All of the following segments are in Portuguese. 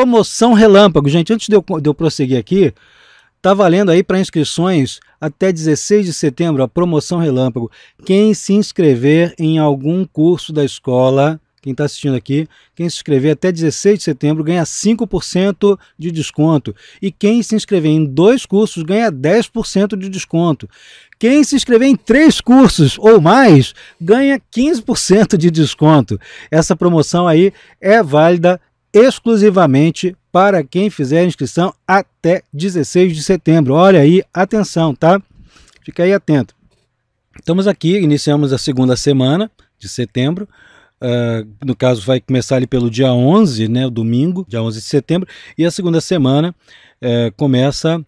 promoção relâmpago. Gente, antes de eu, de eu prosseguir aqui, tá valendo aí para inscrições até 16 de setembro a promoção Relâmpago. Quem se inscrever em algum curso da escola, quem está assistindo aqui, quem se inscrever até 16 de setembro ganha 5% de desconto. E quem se inscrever em dois cursos ganha 10% de desconto. Quem se inscrever em três cursos ou mais ganha 15% de desconto. Essa promoção aí é válida exclusivamente para quem fizer a inscrição até 16 de setembro. Olha aí, atenção, tá? Fica aí atento. Estamos aqui, iniciamos a segunda semana de setembro. Uh, no caso, vai começar ali pelo dia 11, né, domingo, dia 11 de setembro. E a segunda semana uh, começa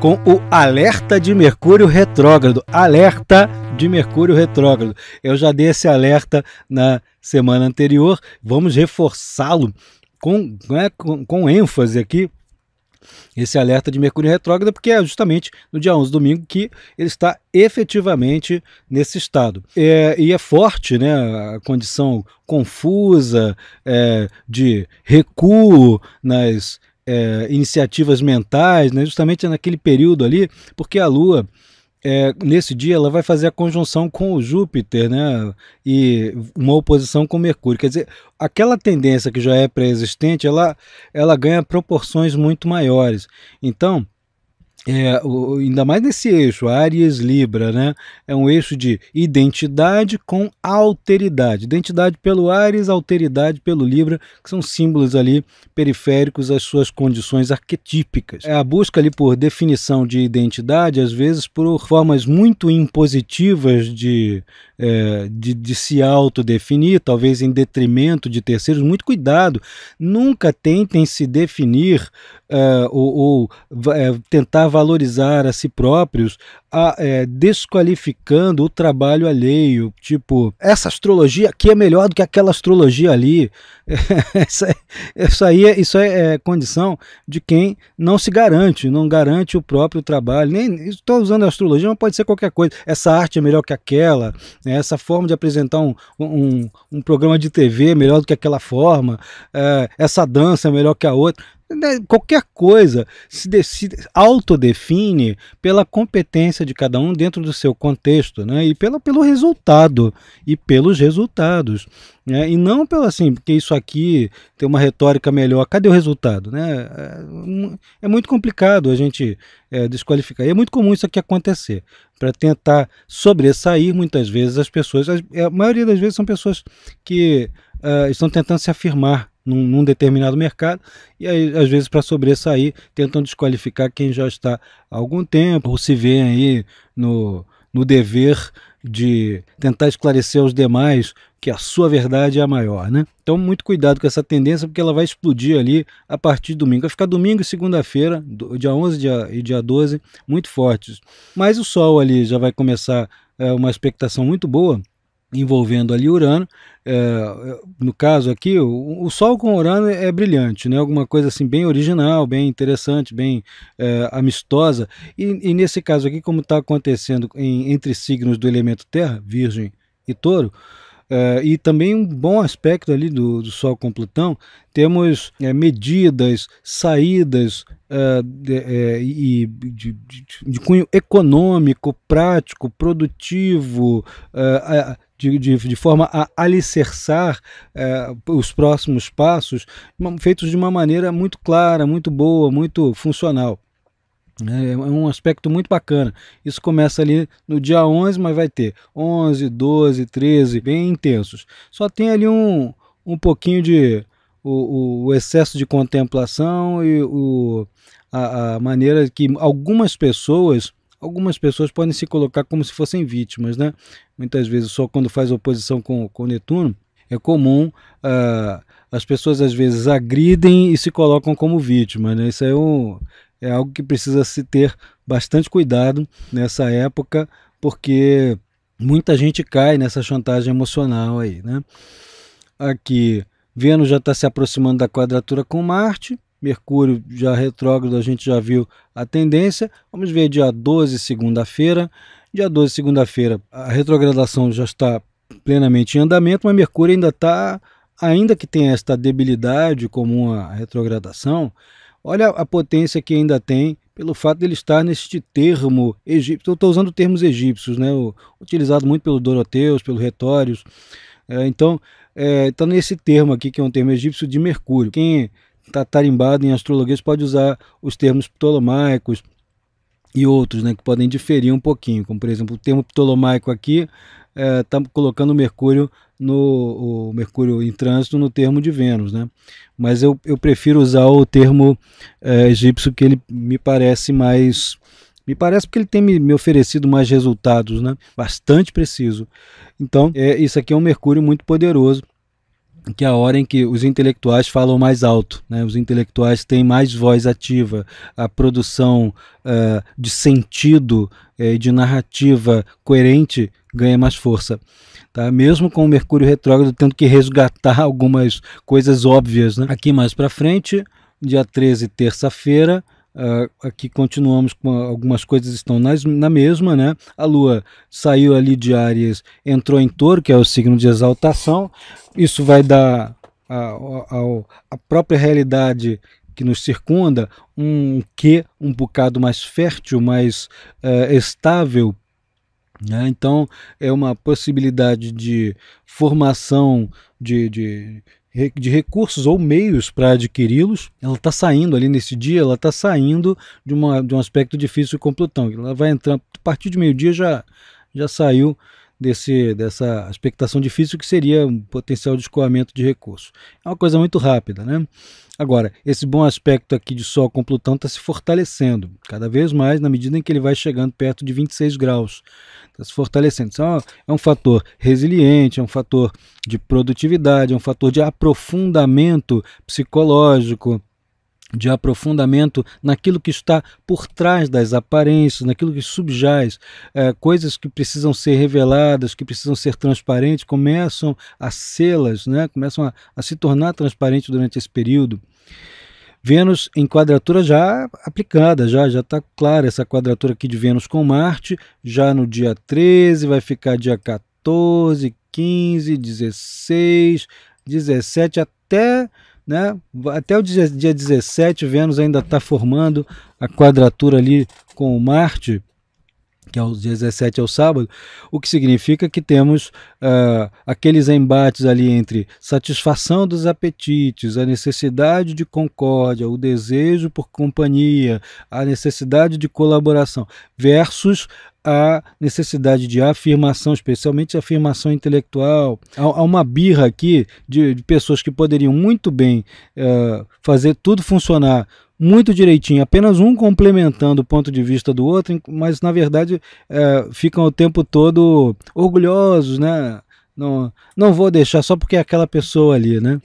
com o alerta de Mercúrio retrógrado. Alerta de Mercúrio retrógrado. Eu já dei esse alerta na semana anterior, vamos reforçá-lo com, né, com, com ênfase aqui esse alerta de Mercúrio retrógrado, porque é justamente no dia 11, domingo, que ele está efetivamente nesse estado. É, e é forte né, a condição confusa é, de recuo nas é, iniciativas mentais, né, justamente naquele período ali, porque a Lua é, nesse dia ela vai fazer a conjunção com o Júpiter, né? E uma oposição com Mercúrio. Quer dizer, aquela tendência que já é pré-existente, ela, ela ganha proporções muito maiores. Então, é, o, ainda mais nesse eixo, Aries Libra, né? É um eixo de identidade com alteridade. Identidade pelo Aries, alteridade pelo Libra, que são símbolos ali periféricos às suas condições arquetípicas. É a busca ali por definição de identidade, às vezes por formas muito impositivas de é, de, de se autodefinir, talvez em detrimento de terceiros. Muito cuidado, nunca tentem se definir é, ou, ou é, tentar valorizar a si próprios, a, é, desqualificando o trabalho alheio. Tipo, essa astrologia aqui é melhor do que aquela astrologia ali. isso aí, é, isso é, condição de quem não se garante, não garante o próprio trabalho. Estou usando a astrologia, mas pode ser qualquer coisa. Essa arte é melhor que aquela né? essa forma de apresentar um, um, um, programa de TV melhor do que aquela forma, é, essa dança é melhor que a outra. Né, qualquer coisa se, se autodefine pela competência de cada um dentro do seu contexto, né? E pela, pelo resultado e pelos resultados, né? E não pelo assim, porque isso aqui tem uma retórica melhor. Cadê o resultado, né? É, é muito complicado a gente é, desqualificar. E é muito comum isso aqui acontecer. Para tentar sobressair, muitas vezes as pessoas, é, a maioria das vezes são pessoas que uh, estão tentando se afirmar num, num determinado mercado, e aí, às vezes, para sobressair, tentam desqualificar quem já está há algum tempo, ou se vê aí no, no dever de tentar esclarecer aos demais que a sua verdade é a maior, né? Então, muito cuidado com essa tendência, porque ela vai explodir ali a partir de domingo. Vai ficar domingo e segunda-feira, dia 11 dia, e dia 12, muito fortes. Mas o sol ali já vai começar é, uma expectação muito boa envolvendo ali Urano. É, no caso aqui, o, o, Sol com Urano é brilhante, né? alguma coisa assim bem original, bem interessante, bem é, amistosa. E, e, nesse caso aqui, como está acontecendo em, entre signos do elemento Terra, Virgem e Touro, Uh, e também um bom aspecto ali do, do Sol com Plutão, temos é, medidas, saídas uh, de, é, e de, de, de, cunho econômico, prático, produtivo, uh, de, de, de, forma a alicerçar os próximos passos, feitos de uma maneira muito clara, muito boa, muito funcional. É, é um aspecto muito bacana. Isso começa ali no dia 11, mas vai ter 11, 12, 13, bem intensos. Só tem ali um, um pouquinho de o, o excesso de contemplação e o, a, a, maneira que algumas pessoas algumas pessoas podem se colocar como se fossem vítimas, né? Muitas vezes só quando faz oposição com, com Netuno é comum uh, as pessoas às vezes agridem e se colocam como vítima, né? Isso é um é algo que precisa se ter bastante cuidado nessa época, porque muita gente cai nessa chantagem emocional aí, né? Aqui, Vênus já está se aproximando da quadratura com Marte, Mercúrio já retrógrado, a gente já viu a tendência. Vamos ver dia 12, segunda-feira. Dia 12, segunda-feira, a retrogradação já está plenamente em andamento, mas Mercúrio ainda está, ainda que tenha esta debilidade comum à retrogradação, Olha a potência que ainda tem pelo fato de ele estar neste termo egípcio. Eu estou usando termos egípcios, né? utilizado muito pelo Doroteus, pelo Retórios. É, então, está é, tá nesse termo aqui, que é um termo egípcio de Mercúrio. Quem está tarimbado em astrologia pode usar os termos ptolomaicos, e outros né, que podem diferir um pouquinho, como por exemplo o termo ptolomaico aqui está é, tá colocando Mercúrio no Mercúrio em trânsito no termo de Vênus, né? Mas eu, eu prefiro usar o termo é, egípcio que ele me parece mais me parece porque ele tem me, me oferecido mais resultados, né? Bastante preciso. Então é, isso aqui é um Mercúrio muito poderoso que é a hora em que os intelectuais falam mais alto, né? os intelectuais têm mais voz ativa, a produção uh, de sentido eh, e uh, de narrativa coerente ganha mais força. Tá? Mesmo com o Mercúrio retrógrado tendo que resgatar algumas coisas óbvias. Né? Aqui mais para frente, dia 13, terça-feira, Uh, aqui continuamos com algumas coisas estão nas, na mesma, né? A Lua saiu ali de Áries, entrou em Touro, que é o signo de exaltação. Isso vai dar à própria realidade que nos circunda um que um bocado mais fértil, mais uh, estável. Né? Então, é uma possibilidade de formação de, de de recursos ou meios para adquiri-los, ela está saindo ali nesse dia, ela está saindo de, uma, de um aspecto difícil com Plutão. Ela vai entrar, a partir de meio-dia já, já saiu desse, dessa expectação difícil que seria um potencial de escoamento de recursos. É uma coisa muito rápida, né? Agora, esse bom aspecto aqui de Sol com Plutão está se fortalecendo cada vez mais na medida em que ele vai chegando perto de 26 graus. Está se fortalecendo. Então, é um fator resiliente, é um fator de produtividade, é um fator de aprofundamento psicológico de aprofundamento naquilo que está por trás das aparências, naquilo que subjaz, é, coisas que precisam ser reveladas, que precisam ser transparentes, começam a sê-las, né? começam a, a se tornar transparentes durante esse período. Vênus em quadratura já aplicada, já já está clara essa quadratura aqui de Vênus com Marte, já no dia 13, vai ficar dia 14, 15, 16, 17, até né? Até o dia, dia 17, Vênus ainda está formando a quadratura ali com Marte, que aos 17 ao sábado, o que significa que temos uh, aqueles embates ali entre satisfação dos apetites, a necessidade de concórdia, o desejo por companhia, a necessidade de colaboração, versus a necessidade de afirmação, especialmente afirmação intelectual. Há, uma birra aqui de, de pessoas que poderiam muito bem uh, fazer tudo funcionar muito direitinho, apenas um complementando o ponto de vista do outro, mas na verdade é, ficam o tempo todo orgulhosos, né? Não, não vou deixar só porque é aquela pessoa ali, né?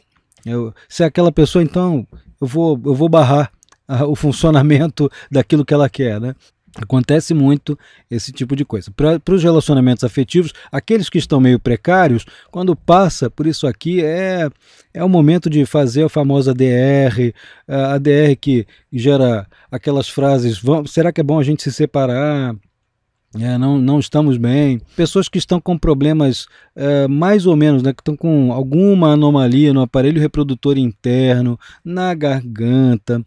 Eu, se é aquela pessoa, então eu vou, eu vou barrar ah, o funcionamento daquilo que ela quer, né? Acontece muito esse tipo de coisa. Para os relacionamentos afetivos, aqueles que estão meio precários, quando passa por isso aqui, é, é o momento de fazer a famosa DR, a DR que gera aquelas frases: será que é bom a gente se separar? É, não, não estamos bem. Pessoas que estão com problemas é, mais ou menos, né, que estão com alguma anomalia no aparelho reprodutor interno, na garganta,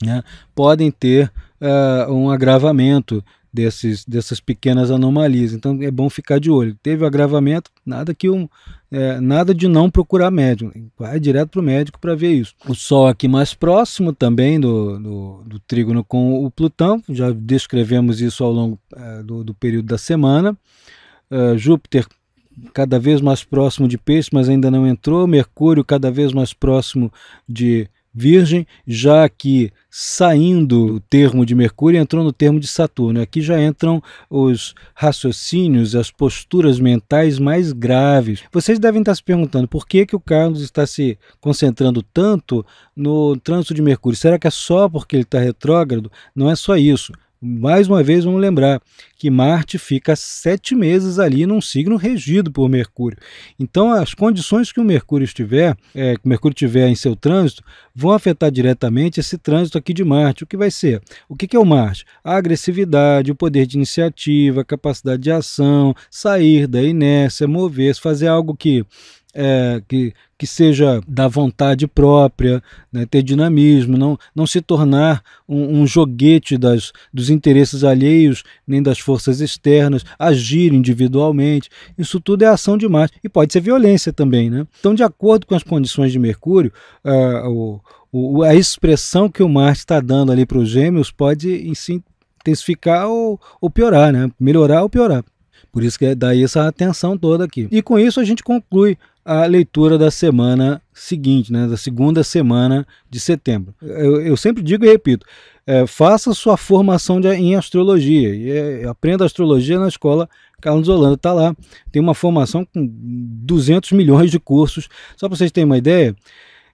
né, podem ter uh, um agravamento desses, dessas pequenas anomalias. Então é bom ficar de olho. Teve agravamento, nada que um, é, nada de não procurar médico. Vai direto para o médico para ver isso. O Sol aqui mais próximo também do, do, do, trígono com o Plutão, já descrevemos isso ao longo eh, do, do, período da semana. Uh, Júpiter cada vez mais próximo de peixe, mas ainda não entrou. Mercúrio cada vez mais próximo de Virgem, já que saindo do termo de Mercúrio entrou no termo de Saturno. Aqui já entram os raciocínios, as posturas mentais mais graves. Vocês devem estar se perguntando por que, que o Carlos está se concentrando tanto no trânsito de Mercúrio. Será que é só porque ele está retrógrado? Não é só isso. Mais uma vez, vamos lembrar que Marte fica sete meses ali num signo regido por Mercúrio. Então, as condições que o Mercúrio estiver, é, que Mercúrio tiver em seu trânsito, vão afetar diretamente esse trânsito aqui de Marte. O que vai ser? O que, que é o Marte? A agressividade, o poder de iniciativa, a capacidade de ação, sair da inércia, mover-se, fazer algo que é, que, que seja da vontade própria, né, ter dinamismo, não, não se tornar um, um, joguete das, dos interesses alheios nem das forças externas, agir individualmente. Isso tudo é ação de Marte e pode ser violência também. Né? Então, de acordo com as condições de Mercúrio, é, o, o, a expressão que o Marte está dando ali para os gêmeos pode em si intensificar ou, ou piorar, né? melhorar ou piorar. Por isso que é daí essa atenção toda aqui. E com isso a gente conclui a leitura da semana seguinte, né, da segunda semana de setembro. Eu, eu sempre digo e repito, é, faça sua formação de, em astrologia e é, aprenda astrologia na escola Carlos Holanda está lá. Tem uma formação com 200 milhões de cursos. Só para vocês terem uma ideia,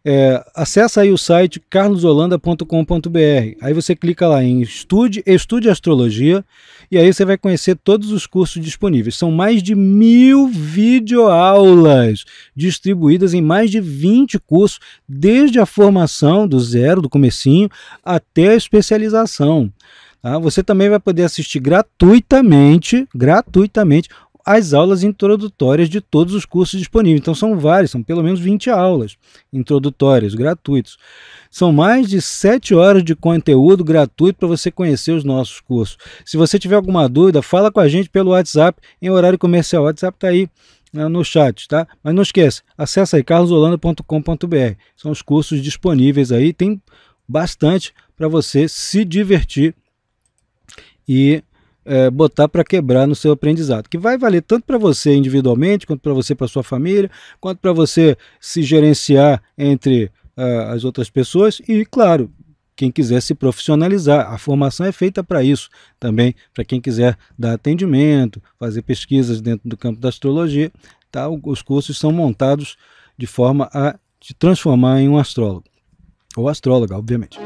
é, acessa aí o site carlosolanda.com.br. Aí você clica lá em Estude, Estude Astrologia, e aí você vai conhecer todos os cursos disponíveis. São mais de mil videoaulas distribuídas em mais de 20 cursos, desde a formação do zero, do comecinho, até a especialização. Tá? Você também vai poder assistir gratuitamente, gratuitamente, as aulas introdutórias de todos os cursos disponíveis. Então são vários, são pelo menos 20 aulas introdutórias, gratuitos. São mais de 7 horas de conteúdo gratuito para você conhecer os nossos cursos. Se você tiver alguma dúvida, fala com a gente pelo WhatsApp em horário comercial. O WhatsApp está aí ah, no chat, tá? Mas não esquece, acessa aí carlosolanda.com.br. São os cursos disponíveis aí, tem bastante para você se divertir e é, botar para quebrar no seu aprendizado, que vai valer tanto para você individualmente, quanto para você para sua família, quanto para você se gerenciar entre uh, as outras pessoas e, claro, quem quiser se profissionalizar. A formação é feita para isso também, para quem quiser dar atendimento, fazer pesquisas dentro do campo da astrologia. Tá? Os cursos são montados de forma a te transformar em um astrólogo, ou astróloga, obviamente.